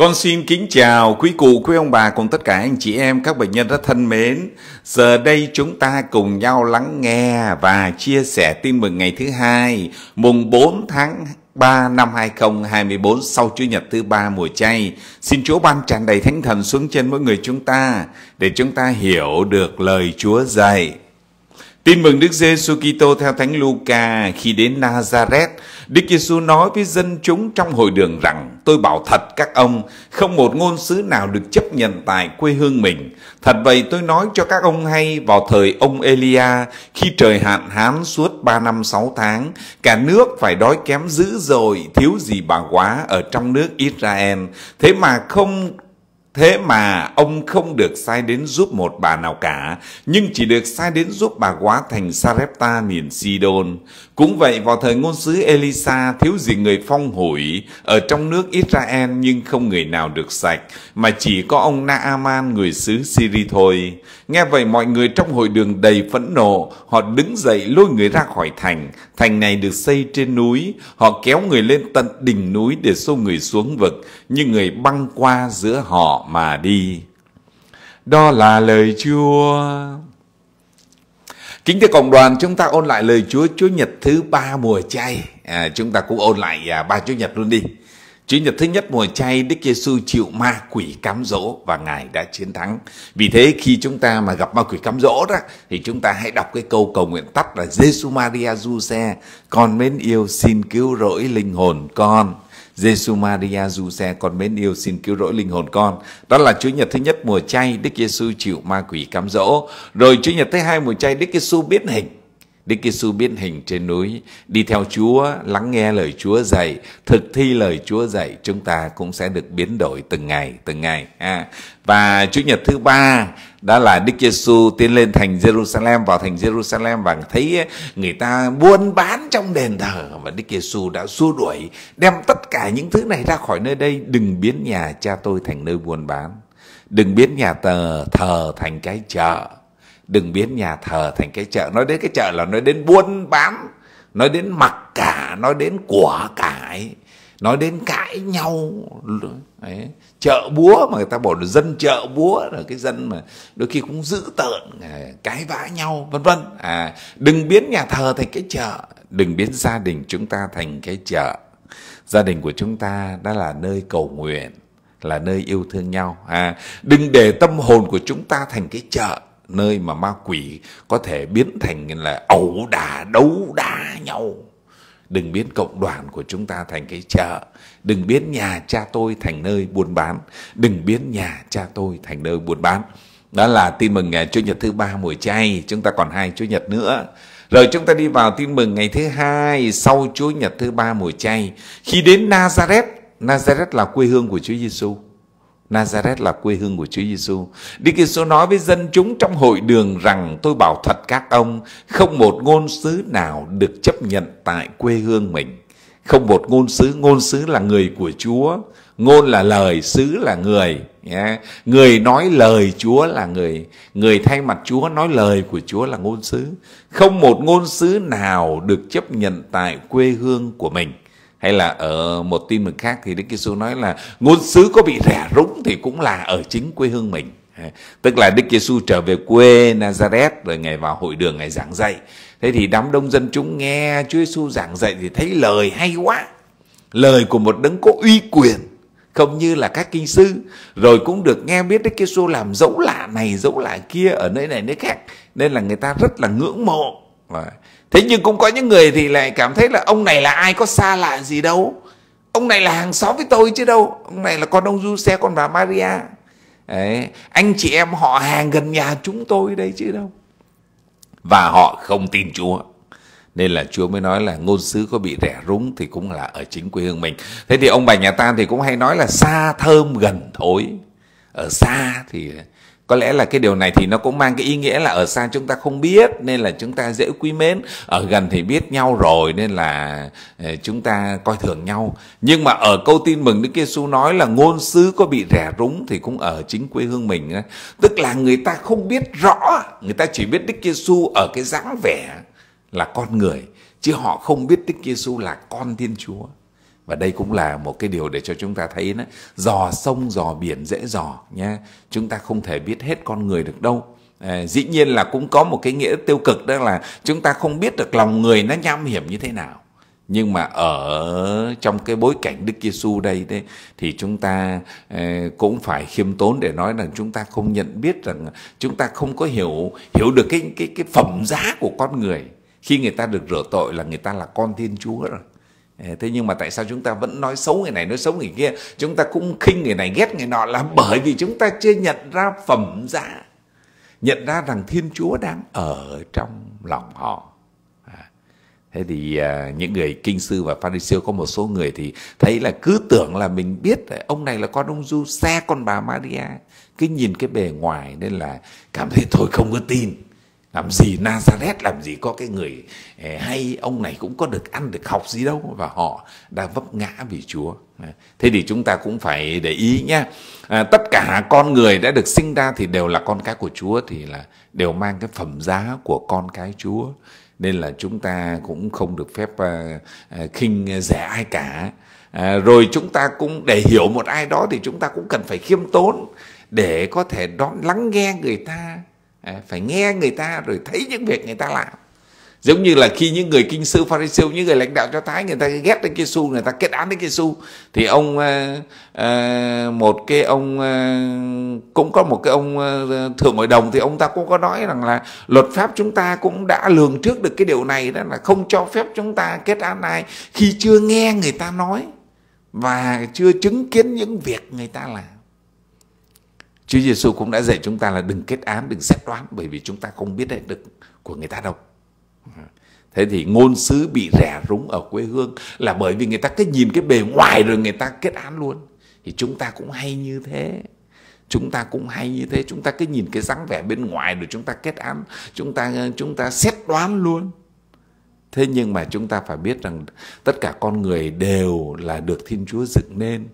Con xin kính chào quý cụ, quý ông bà cùng tất cả anh chị em, các bệnh nhân rất thân mến. Giờ đây chúng ta cùng nhau lắng nghe và chia sẻ tin mừng ngày thứ hai, mùng 4 tháng 3 năm 2024 sau Chủ nhật thứ ba mùa chay. Xin Chúa ban tràn đầy thánh thần xuống trên mỗi người chúng ta để chúng ta hiểu được lời Chúa dạy. Tin mừng Đức Giêsu Kitô theo Thánh Luca khi đến Nazareth, Đức Giêsu nói với dân chúng trong hội đường rằng: Tôi bảo thật các ông, không một ngôn sứ nào được chấp nhận tại quê hương mình. Thật vậy tôi nói cho các ông hay vào thời ông Elia, khi trời hạn hán suốt 3 năm 6 tháng, cả nước phải đói kém dữ rồi, thiếu gì bà quá ở trong nước Israel. Thế mà không Thế mà ông không được sai đến giúp một bà nào cả, nhưng chỉ được sai đến giúp bà quá thành Sarepta miền Sidon. Cũng vậy vào thời ngôn sứ Elisa thiếu gì người phong hủi, ở trong nước Israel nhưng không người nào được sạch, mà chỉ có ông Naaman người xứ Syri thôi. Nghe vậy mọi người trong hội đường đầy phẫn nộ, họ đứng dậy lôi người ra khỏi thành. Thành này được xây trên núi, họ kéo người lên tận đỉnh núi để xô người xuống vực, nhưng người băng qua giữa họ mà đi. Đó là lời Chúa. Kính thưa cộng đoàn, chúng ta ôn lại lời Chúa Chúa Nhật thứ ba mùa chay. À, chúng ta cũng ôn lại à, ba Chúa Nhật luôn đi. Chúa Nhật thứ nhất mùa chay, Đức Giêsu chịu ma quỷ cám dỗ và Ngài đã chiến thắng. Vì thế khi chúng ta mà gặp ma quỷ cám dỗ đó, thì chúng ta hãy đọc cái câu cầu nguyện tắt là Giêsu Maria Giuse, con mến yêu xin cứu rỗi linh hồn con. Giêsu Maria du xe con mến yêu xin cứu rỗi linh hồn con. Đó là Chúa Nhật thứ nhất mùa chay Đức Giêsu chịu ma quỷ cám dỗ. Rồi Chúa Nhật thứ hai mùa chay Đức Giêsu biến hình Đức Giêsu biến hình trên núi, đi theo Chúa, lắng nghe lời Chúa dạy, thực thi lời Chúa dạy, chúng ta cũng sẽ được biến đổi từng ngày, từng ngày. À, và Chủ nhật thứ ba đó là Đức Giêsu tiến lên thành Jerusalem vào thành Jerusalem và thấy eh, người ta buôn bán trong đền thờ và Đức Giêsu đã xua đuổi đem tất cả những thứ này ra khỏi nơi đây đừng biến nhà cha tôi thành nơi buôn bán đừng biến nhà tờ thờ thành cái chợ đừng biến nhà thờ thành cái chợ nói đến cái chợ là nói đến buôn bán nói đến mặc cả nói đến của cải nói đến cãi nhau Đấy. chợ búa mà người ta bảo là dân chợ búa là cái dân mà đôi khi cũng dữ tợn à, cái vã nhau vân vân à đừng biến nhà thờ thành cái chợ đừng biến gia đình chúng ta thành cái chợ gia đình của chúng ta đã là nơi cầu nguyện là nơi yêu thương nhau à đừng để tâm hồn của chúng ta thành cái chợ nơi mà ma quỷ có thể biến thành là ẩu đả đấu đá nhau đừng biến cộng đoàn của chúng ta thành cái chợ đừng biến nhà cha tôi thành nơi buôn bán đừng biến nhà cha tôi thành nơi buôn bán đó là tin mừng ngày chủ nhật thứ ba mùa chay chúng ta còn hai chủ nhật nữa rồi chúng ta đi vào tin mừng ngày thứ hai sau chủ Nhật thứ ba mùa chay. Khi đến Nazareth, Nazareth là quê hương của Chúa Giêsu. Nazareth là quê hương của Chúa Giêsu. Đức Giêsu nói với dân chúng trong hội đường rằng tôi bảo thật các ông, không một ngôn sứ nào được chấp nhận tại quê hương mình. Không một ngôn sứ, ngôn sứ là người của Chúa, ngôn là lời, sứ là người. Yeah. Người nói lời Chúa là người, người thay mặt Chúa nói lời của Chúa là ngôn sứ. Không một ngôn sứ nào được chấp nhận tại quê hương của mình hay là ở một tin mừng khác thì Đức Giêsu nói là ngôn sứ có bị rẻ rúng thì cũng là ở chính quê hương mình tức là Đức Giêsu trở về quê Nazareth rồi ngày vào hội đường ngày giảng dạy thế thì đám đông dân chúng nghe Chúa Giêsu giảng dạy thì thấy lời hay quá lời của một đấng có uy quyền không như là các kinh sư rồi cũng được nghe biết Đức Giêsu làm dấu lạ này dấu lạ kia ở nơi này nơi khác nên là người ta rất là ngưỡng mộ thế nhưng cũng có những người thì lại cảm thấy là ông này là ai có xa lạ gì đâu ông này là hàng xóm với tôi chứ đâu ông này là con ông du xe con bà maria Đấy, anh chị em họ hàng gần nhà chúng tôi đấy chứ đâu và họ không tin chúa nên là Chúa mới nói là ngôn sứ có bị rẻ rúng thì cũng là ở chính quê hương mình. Thế thì ông bà nhà ta thì cũng hay nói là xa thơm gần thối. Ở xa thì có lẽ là cái điều này thì nó cũng mang cái ý nghĩa là ở xa chúng ta không biết nên là chúng ta dễ quý mến ở gần thì biết nhau rồi nên là ờ, chúng ta coi thường nhau nhưng mà ở câu tin mừng đức Giêsu nói là ngôn sứ có bị rẻ rúng thì cũng ở chính quê hương mình tức là người ta không biết rõ người ta chỉ biết đức Giêsu ở cái dáng vẻ là con người chứ họ không biết đức Giêsu là con thiên chúa và đây cũng là một cái điều để cho chúng ta thấy đó dò sông dò biển dễ dò nha chúng ta không thể biết hết con người được đâu à, dĩ nhiên là cũng có một cái nghĩa tiêu cực đó là chúng ta không biết được lòng người nó nham hiểm như thế nào nhưng mà ở trong cái bối cảnh Đức Giêsu đây đấy thì chúng ta ờ, cũng phải khiêm tốn để nói rằng chúng ta không nhận biết rằng chúng ta không có hiểu hiểu được cái cái cái phẩm giá của con người khi người ta được rửa tội là người ta là con Thiên Chúa rồi thế nhưng mà tại sao chúng ta vẫn nói xấu người này nói xấu người kia chúng ta cũng khinh người này ghét người nọ là bởi vì chúng ta chưa nhận ra phẩm giá nhận ra rằng thiên chúa đang ở trong lòng họ à, thế thì à, những người kinh sư và pharisêu có một số người thì thấy là cứ tưởng là mình biết ông này là con ông du xe con bà maria cứ nhìn cái bề ngoài nên là cảm thấy thôi không có tin làm gì Nazareth làm gì có cái người ờ, hay ông này cũng có được ăn được học gì đâu và họ đã vấp ngã vì Chúa ờ, thế thì chúng ta cũng phải để ý nhé à, ờ, tất cả con người đã được sinh ra thì đều là con cái của Chúa thì là đều mang cái phẩm giá của con cái Chúa nên là chúng ta cũng không được phép à, khinh rẻ ai cả à, rồi chúng ta cũng để hiểu một ai đó thì chúng ta cũng cần phải khiêm tốn để có thể đón lắng nghe người ta phải nghe người ta rồi thấy những việc người ta làm giống như là khi những người kinh sư pharisêu những người lãnh đạo cho thái người ta ghét đến Giêsu người ta kết án đến Giêsu thì ông ờ, ờ, một cái ông ờ, cũng có một cái ông thượng hội đồng thì ông ta cũng có nói rằng là luật pháp chúng ta cũng đã lường trước được cái điều này đó là không cho phép chúng ta kết án ai khi chưa nghe người ta nói và chưa chứng kiến những việc người ta làm Chúa Giêsu cũng đã dạy chúng ta là đừng kết án, đừng xét đoán bởi vì chúng ta không biết hết được của người ta đâu. Thế thì ngôn sứ bị rẻ rúng ở quê hương là bởi vì người ta cứ nhìn cái bề ngoài rồi người ta kết án luôn. Thì chúng ta cũng hay như thế. Chúng ta cũng hay như thế, chúng ta cứ nhìn cái dáng vẻ bên ngoài rồi chúng ta kết án, chúng ta chúng ta xét đoán luôn. Thế nhưng mà chúng ta phải biết rằng tất cả con người đều là được Thiên Chúa dựng nên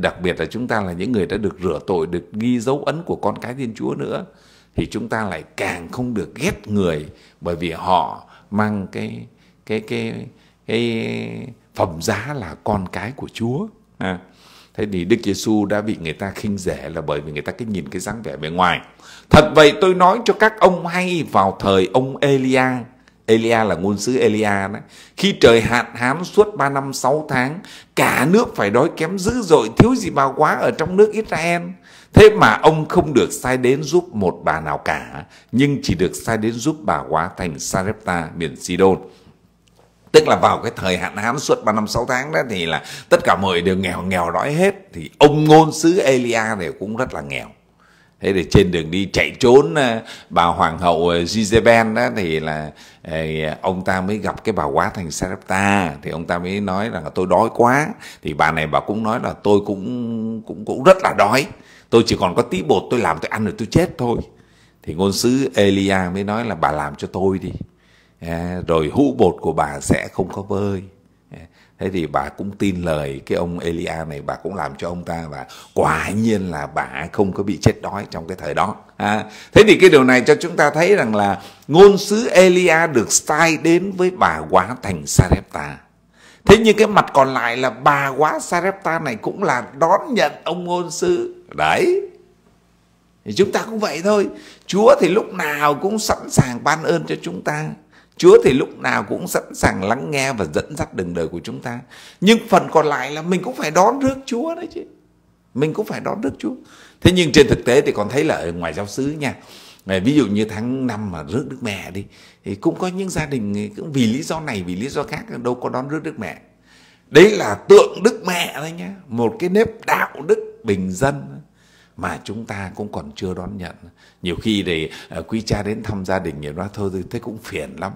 đặc biệt là chúng ta là những người đã được rửa tội được ghi dấu ấn của con cái thiên chúa nữa thì chúng ta lại càng không được ghét người bởi vì họ mang cái cái cái cái phẩm giá là con cái của chúa à. thế thì đức giêsu đã bị người ta khinh rẻ là bởi vì người ta cứ nhìn cái dáng vẻ bề ngoài thật vậy tôi nói cho các ông hay vào thời ông elia Elia là ngôn sứ Elia đấy. Khi trời hạn hán suốt 3 năm 6 tháng, cả nước phải đói kém dữ dội, thiếu gì bao quá ở trong nước Israel. Thế mà ông không được sai đến giúp một bà nào cả, nhưng chỉ được sai đến giúp bà quá thành Sarepta miền Sidon tức là vào cái thời hạn hán suốt 3 năm 6 tháng đó thì là tất cả mọi đều nghèo nghèo đói hết thì ông ngôn sứ Elia này cũng rất là nghèo thế thì trên đường đi chạy trốn ờ, bà hoàng hậu Jezebel ờ, đó thì là ờ, ông ta mới gặp cái bà quá thành Sarepta thì ông ta mới nói rằng là tôi đói quá thì bà này bà cũng nói là tôi cũng cũng cũng rất là đói tôi chỉ còn có tí bột tôi làm tôi ăn rồi tôi chết thôi thì ngôn sứ Elia mới nói là bà làm cho tôi đi rồi hũ bột của bà sẽ không có bơi thế thì bà cũng tin lời cái ông Elia này bà cũng làm cho ông ta và quả nhiên là bà không có bị chết đói trong cái thời đó à, thế thì cái điều này cho chúng ta thấy rằng là ngôn sứ Elia được sai đến với bà quá thành Sarepta thế nhưng cái mặt còn lại là bà quá Sarepta này cũng là đón nhận ông ngôn sứ đấy thì chúng ta cũng vậy thôi chúa thì lúc nào cũng sẵn sàng ban ơn cho chúng ta Chúa thì lúc nào cũng sẵn sàng lắng nghe và dẫn dắt đường đời của chúng ta. Nhưng phần còn lại là mình cũng phải đón rước Chúa đấy chứ. Mình cũng phải đón rước Chúa. Thế nhưng trên thực tế thì còn thấy là ở ngoài giáo xứ nha. Ví dụ như tháng năm mà rước Đức Mẹ đi thì cũng có những gia đình cũng vì lý do này vì lý do khác đâu có đón rước Đức Mẹ. Đấy là tượng Đức Mẹ đấy nhá, một cái nếp đạo đức bình dân mà chúng ta cũng còn chưa đón nhận nhiều khi thì ờ, quý cha đến thăm gia đình người nói thôi tôi thấy cũng phiền lắm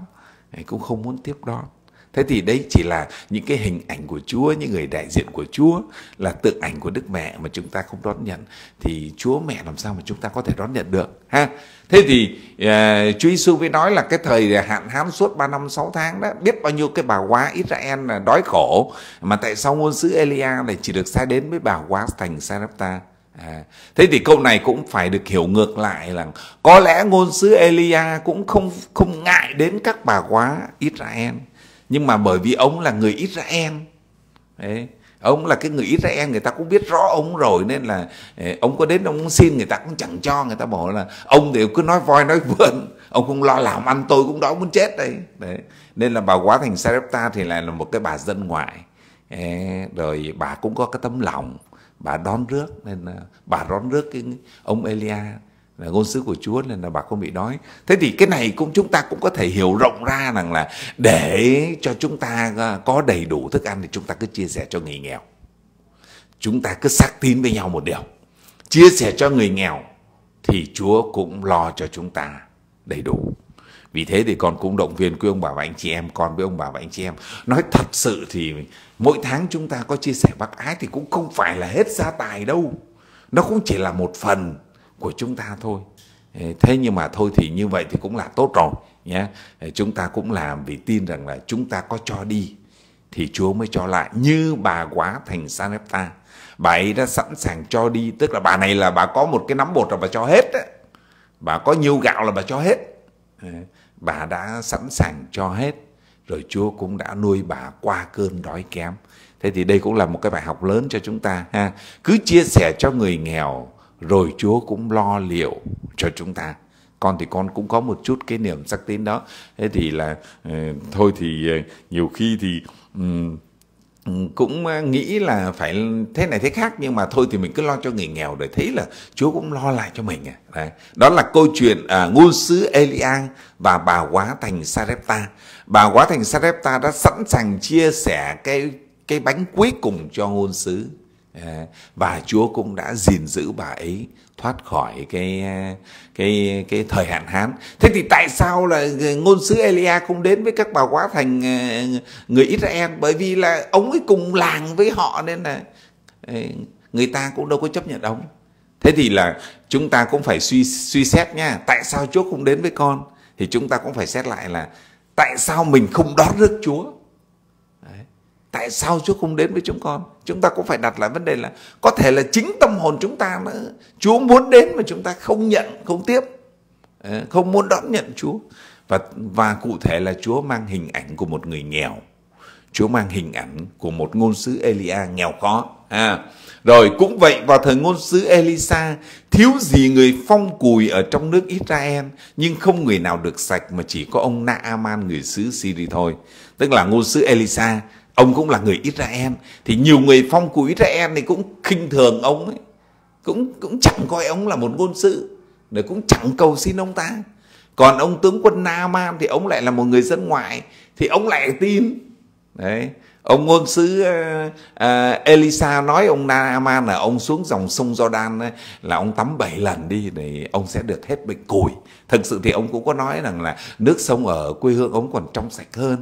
cũng không muốn tiếp đó. thế thì đấy chỉ là những cái hình ảnh của chúa những người đại diện của chúa là tượng ảnh của đức mẹ mà chúng ta không đón nhận thì chúa mẹ làm sao mà chúng ta có thể đón nhận được ha thế thì uh, chúa giêsu mới nói là cái thời hạn hán suốt 3 năm 6 tháng đó biết bao nhiêu cái bà quá israel là đói khổ mà tại sao ngôn sứ elia này chỉ được sai đến với bà quá thành sarepta À, thế thì câu này cũng phải được hiểu ngược lại là có lẽ ngôn sứ Elia cũng không không ngại đến các bà quá Israel nhưng mà bởi vì ông là người Israel đấy, ông là cái người Israel người ta cũng biết rõ ông rồi nên là ông có đến ông xin người ta cũng chẳng cho người ta bảo là ông thì cứ nói voi nói vượn ông không lo làm ăn tôi cũng đói muốn chết đấy, đấy. nên là bà quá thành Sarepta thì lại là một cái bà dân ngoại Ê, rồi bà cũng có cái tấm lòng bà đón rước nên là bà đón rước cái ông Elia là ngôn sứ của Chúa nên là bà không bị đói. Thế thì cái này cũng chúng ta cũng có thể hiểu rộng ra rằng là để cho chúng ta à, có đầy đủ thức ăn thì chúng ta cứ chia sẻ cho người nghèo. Chúng ta cứ xác tín với nhau một điều. Chia sẻ cho người nghèo thì Chúa cũng lo cho chúng ta đầy đủ vì thế thì con cũng động viên quý ông bà và anh chị em con với ông bà và anh chị em nói thật sự thì mỗi tháng chúng ta có chia sẻ bác ái thì cũng không phải là hết gia tài đâu nó cũng chỉ là một phần của chúng ta thôi thế nhưng mà thôi thì như vậy thì cũng là tốt rồi nhé chúng ta cũng làm vì tin rằng là chúng ta có cho đi thì Chúa mới cho lại như bà quá thành Sarepta bà ấy đã sẵn sàng cho đi tức là bà này là bà có một cái nắm bột là bà cho hết bà có nhiều gạo là bà cho hết bà đã sẵn sàng cho hết rồi Chúa cũng đã nuôi bà qua cơn đói kém. Thế thì đây cũng là một cái bài học lớn cho chúng ta ha. Cứ chia sẻ cho người nghèo rồi Chúa cũng lo liệu cho chúng ta. Con thì con cũng có một chút cái niềm sắc tín đó. Thế thì là ờ, thôi thì ờ, nhiều khi thì cũng ờ, nghĩ là phải thế này thế khác nhưng mà thôi thì mình cứ lo cho người nghèo để thấy là Chúa cũng lo lại cho mình à. Đấy. Đó là câu chuyện à, ngôn sứ Elian và bà quá thành Sarepta. Bà quá thành Sarepta đã sẵn sàng chia sẻ cái cái bánh cuối cùng cho ngôn sứ à, và Chúa cũng đã gìn giữ bà ấy thoát khỏi cái cái cái thời hạn hán thế thì tại sao là ngôn sứ Elia không đến với các bà quá thành ờ, người Israel bởi vì là ông ấy cùng làng với họ nên là ờ, người ta cũng đâu có chấp nhận ông thế thì là chúng ta cũng phải suy suy xét nha tại sao Chúa không đến với con thì chúng ta cũng phải xét lại là tại sao mình không đón rước Chúa tại sao Chúa không đến với chúng con? Chúng ta cũng phải đặt lại vấn đề là có thể là chính tâm hồn chúng ta nữa. Chúa muốn đến mà chúng ta không nhận, không tiếp, ờ, không muốn đón nhận Chúa. Và và cụ thể là Chúa mang hình ảnh của một người nghèo. Chúa mang hình ảnh của một ngôn sứ Elia nghèo khó. À, rồi cũng vậy vào thời ngôn sứ Elisa thiếu gì người phong cùi ở trong nước Israel nhưng không người nào được sạch mà chỉ có ông Naaman người xứ Syri thôi. Tức là ngôn sứ Elisa ông cũng là người Israel thì nhiều người phong của Israel này cũng khinh thường ông ấy cũng cũng chẳng coi ông là một ngôn sự để cũng chẳng cầu xin ông ta còn ông tướng quân Naaman thì ông lại là một người dân ngoại thì ông lại tin đấy ông ngôn sứ uh, uh, Elisa nói ông Naaman là ông xuống dòng sông Jordan ấy, là ông tắm 7 lần đi thì ông sẽ được hết bệnh cùi. Thực sự thì ông cũng có nói rằng là nước sông ở quê hương ông còn trong sạch hơn.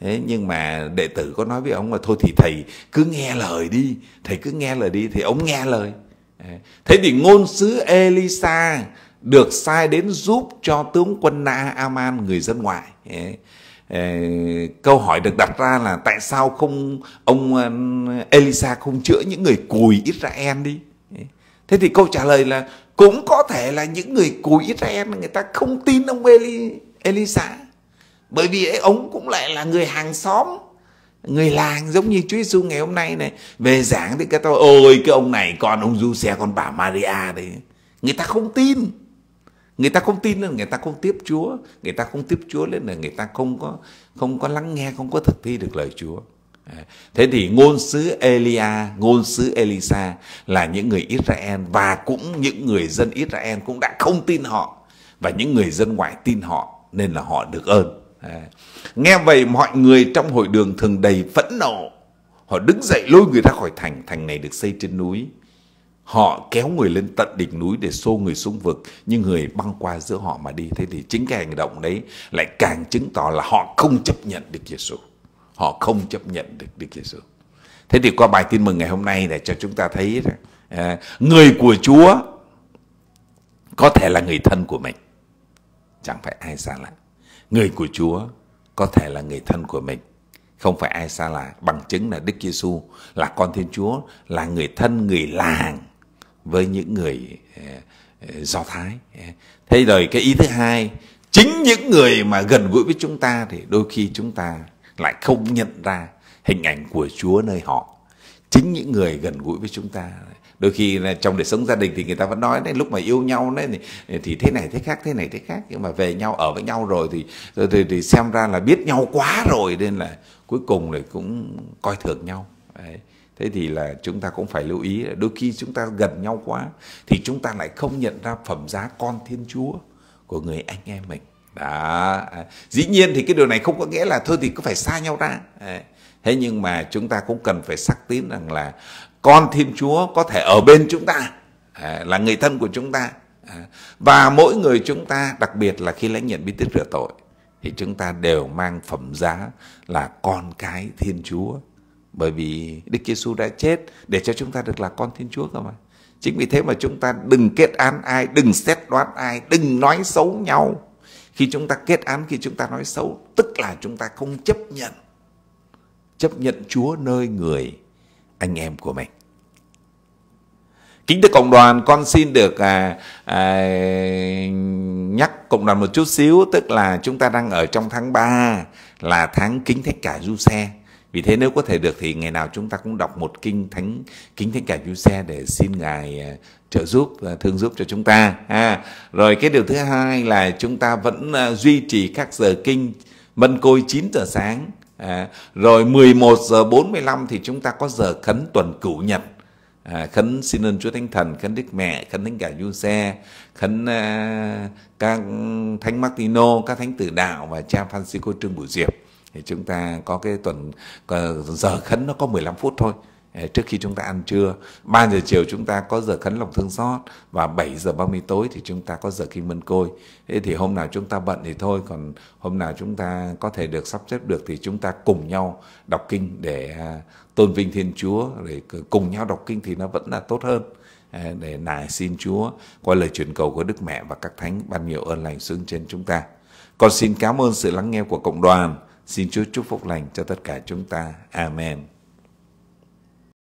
Thế nhưng mà đệ tử có nói với ông là thôi thì thầy cứ nghe lời đi, thầy cứ nghe lời đi thì ông nghe lời. Thế thì ngôn sứ Elisa được sai đến giúp cho tướng quân Na Aman người dân ngoại. Câu hỏi được đặt ra là tại sao không ông ờ, Elisa không chữa những người cùi Israel đi? Thế thì câu trả lời là cũng có thể là những người cùi Israel người ta không tin ông Eli, Elisa bởi vì ấy, ông cũng lại là người hàng xóm người làng giống như Chúa Giêsu ngày hôm nay này về giảng thì cái tôi ôi cái ông này con ông du xe con bà Maria đấy người ta không tin người ta không tin lên người ta không tiếp Chúa người ta không tiếp Chúa nên là người ta không có không có lắng nghe không có thực thi được lời Chúa thế thì ngôn sứ Elia ngôn sứ Elisa là những người Israel và cũng những người dân Israel cũng đã không tin họ và những người dân ngoại tin họ nên là họ được ơn nghe vậy mọi người trong hội đường thường đầy phẫn nộ. Họ đứng dậy lôi người ra khỏi thành, thành này được xây trên núi. Họ kéo người lên tận đỉnh núi để xô người xuống vực, nhưng người băng qua giữa họ mà đi. Thế thì chính cái hành động đấy lại càng chứng tỏ là họ không chấp nhận Đức Giêsu. Họ không chấp nhận được Đức Giêsu. Thế thì qua bài tin mừng ngày hôm nay để cho chúng ta thấy à, người của Chúa có thể là người thân của mình. Chẳng phải ai xa lạ người của Chúa có thể là người thân của mình. Không phải ai xa lạ, bằng chứng là Đức Giêsu là con Thiên Chúa, là người thân, người làng với những người ờ, ờ, Do Thái. Thế rồi cái ý thứ hai, chính những người mà gần gũi với chúng ta thì đôi khi chúng ta lại không nhận ra hình ảnh của Chúa nơi họ. Chính những người gần gũi với chúng ta đôi khi là trong đời sống gia đình thì người ta vẫn nói đấy lúc mà yêu nhau đấy thì, thì thế này thế khác thế này thế khác nhưng mà về nhau ở với nhau rồi thì thì, thì, thì xem ra là biết nhau quá rồi nên là cuối cùng là cũng coi thường nhau đấy. thế thì là chúng ta cũng phải lưu ý là đôi khi chúng ta gần nhau quá thì chúng ta lại không nhận ra phẩm giá con thiên chúa của người anh em mình đó dĩ nhiên thì cái điều này không có nghĩa là thôi thì cứ phải xa nhau ra đấy. thế nhưng mà chúng ta cũng cần phải xác tín rằng là con Thiên Chúa có thể ở bên chúng ta, à, là người thân của chúng ta. À, và mỗi người chúng ta, đặc biệt là khi lãnh nhận bí tích rửa tội, thì chúng ta đều mang phẩm giá là con cái Thiên Chúa. Bởi vì Đức Giêsu đã chết để cho chúng ta được là con Thiên Chúa cơ mà. Chính vì thế mà chúng ta đừng kết án ai, đừng xét đoán ai, đừng nói xấu nhau. Khi chúng ta kết án, khi chúng ta nói xấu, tức là chúng ta không chấp nhận. Chấp nhận Chúa nơi người anh em của mình kính thưa cộng đoàn con xin được à, à, nhắc cộng đoàn một chút xíu tức là chúng ta đang ở trong tháng 3 là tháng kính thánh cả du xe vì thế nếu có thể được thì ngày nào chúng ta cũng đọc một kinh thánh kính thánh cả du xe để xin ngài à, trợ giúp à, thương giúp cho chúng ta à, rồi cái điều thứ hai là chúng ta vẫn à, duy trì các giờ kinh mân côi 9 giờ sáng À, rồi 11 giờ 45 thì chúng ta có giờ khấn tuần cửu nhật. À, khấn xin ơn Chúa Thánh Thần, khấn Đức Mẹ, khấn Thánh Cả Du Xe, khấn à, các Thánh Martino, các Thánh Tử Đạo và cha Francisco Trương Bửu Diệp. Thì chúng ta có cái tuần giờ khấn nó có 15 phút thôi trước khi chúng ta ăn trưa 3 giờ chiều chúng ta có giờ khấn lòng thương xót và 7 giờ 30 tối thì chúng ta có giờ kinh mân côi thế thì hôm nào chúng ta bận thì thôi còn hôm nào chúng ta có thể được sắp xếp được thì chúng ta cùng nhau đọc kinh để à, tôn vinh Thiên Chúa để cùng nhau đọc kinh thì nó vẫn là tốt hơn để nài xin Chúa qua lời truyền cầu của Đức Mẹ và các thánh ban nhiều ơn lành xuống trên chúng ta. Con xin cảm ơn sự lắng nghe của cộng đoàn. Xin Chúa chúc phúc lành cho tất cả chúng ta. Amen.